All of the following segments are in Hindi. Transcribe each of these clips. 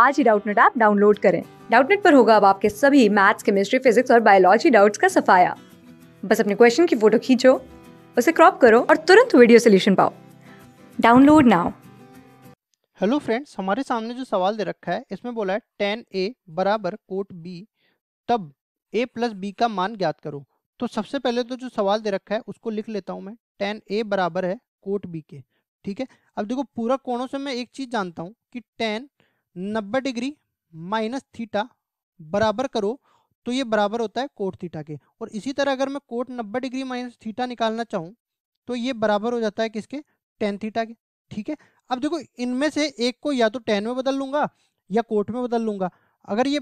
आज ही डाउटनेट ऐप डाउनलोड करें डाउटनेट पर होगा अब आपके सभी मैथ्स केमिस्ट्री फिजिक्स और बायोलॉजी डाउट्स का सफाया बस अपने क्वेश्चन की फोटो खींचो उसे क्रॉप करो और तुरंत वीडियो सोल्यूशन पाओ डाउनलोड नाउ हेलो फ्रेंड्स हमारे सामने जो सवाल दे रखा है इसमें बोला है टेन ए बराबर कोट बी तब ए प्लस बी का मान ज्ञात करो तो सबसे पहले तो जो सवाल दे रखा है उसको लिख लेता हूँ मैं टेन ए बराबर है कोट बी के ठीक है अब देखो पूरा कोणों से मैं एक चीज जानता हूँ कि टेन नब्बे डिग्री माइनस थीटा बराबर करो तो ये बराबर होता है कोट थीटा के और इसी तरह अगर मैं कोट नब्बे डिग्री माइनस थीटा निकालना चाहूँ तो ये बराबर हो जाता है किसके टेन थीटा के ठीक है अब देखो इनमें से एक को या तो टेन में बदल लूंगा या कोट में बदल लूंगा अगर ये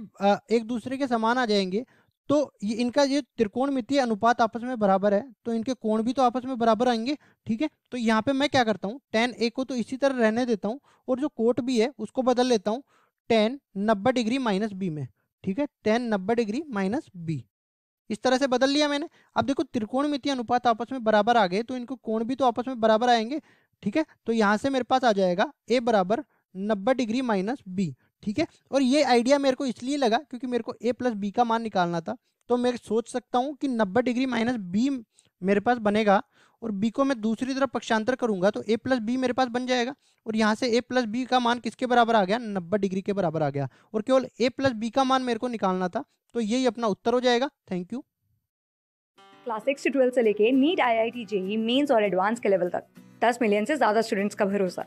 एक दूसरे के समान आ जाएंगे तो ये इनका ये त्रिकोण मितीय अनुपात आपस में बराबर है तो इनके कोण भी तो आपस में बराबर आएंगे ठीक है तो यहाँ पे मैं क्या करता हूँ टेन ए को तो इसी तरह रहने देता हूँ और जो कोट भी है उसको बदल लेता हूँ टेन नब्बे डिग्री माइनस बी में ठीक है टेन नब्बे डिग्री माइनस बी इस तरह से बदल लिया मैंने अब देखो त्रिकोण मितीय अनुपात आपस में बराबर आ गए तो इनको कोण भी तो आपस में बराबर आएंगे ठीक है तो यहाँ से मेरे पास आ जाएगा ए बराबर नब्बे डिग्री माइनस बी ठीक है और ये आइडिया मेरे को इसलिए लगा क्योंकि मेरे को ए प्लस बी का मान निकालना था तो मैं सोच सकता हूँ कि नब्बे डिग्री माइनस बी मेरे पास बनेगा और बी को मैं दूसरी तरफ पक्षांतर करूंगा तो ए प्लस बी मेरे पास बन जाएगा और यहाँ से ए प्लस बी का मान किसके बराबर आ गया नब्बे डिग्री के बराबर आ गया और केवल ए प्लस बी का मान मेरे को निकालना था तो यही अपना उत्तर हो जाएगा थैंक यू क्लास सिक्स से ट्वेल्थ से लेके NEET IIT JEE Mains और एडवांस के लेवल तक दस मिलियन से ज़्यादा स्टूडेंट्स का भरोसा